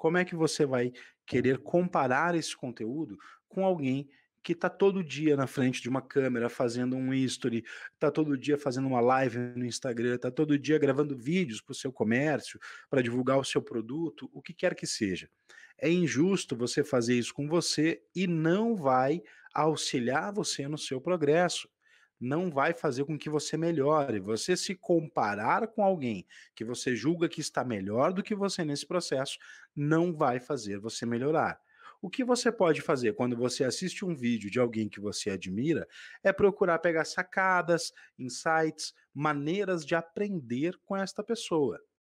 Como é que você vai querer comparar esse conteúdo com alguém que está todo dia na frente de uma câmera fazendo um history, está todo dia fazendo uma live no Instagram, está todo dia gravando vídeos para o seu comércio, para divulgar o seu produto, o que quer que seja. É injusto você fazer isso com você e não vai auxiliar você no seu progresso não vai fazer com que você melhore. Você se comparar com alguém que você julga que está melhor do que você nesse processo, não vai fazer você melhorar. O que você pode fazer quando você assiste um vídeo de alguém que você admira é procurar pegar sacadas, insights, maneiras de aprender com esta pessoa.